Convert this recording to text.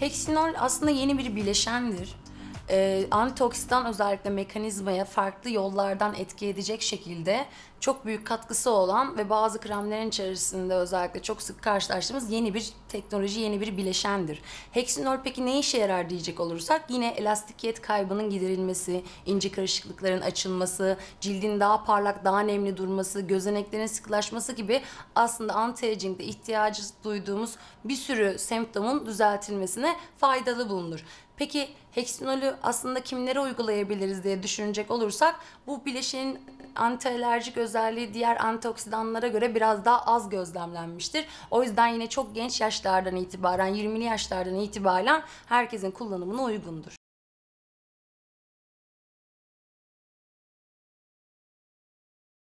Heksinol aslında yeni bir bileşendir e, antioksidan özellikle mekanizmaya farklı yollardan etki edecek şekilde çok büyük katkısı olan ve bazı kremlerin içerisinde özellikle çok sık karşılaştığımız yeni bir teknoloji, yeni bir bileşendir. Heksinol peki ne işe yarar diyecek olursak yine elastikiyet kaybının giderilmesi, ince karışıklıkların açılması, cildin daha parlak, daha nemli durması, gözeneklerin sıkılaşması gibi aslında anti-aging'de ihtiyacı duyduğumuz bir sürü semptomun düzeltilmesine faydalı bulunur. Peki heksinolü aslında kimlere uygulayabiliriz diye düşünecek olursak bu bileşenin antialerjik özelliği diğer antioksidanlara göre biraz daha az gözlemlenmiştir. O yüzden yine çok genç yaşlardan itibaren 20'li yaşlardan itibaren herkesin kullanımına uygundur.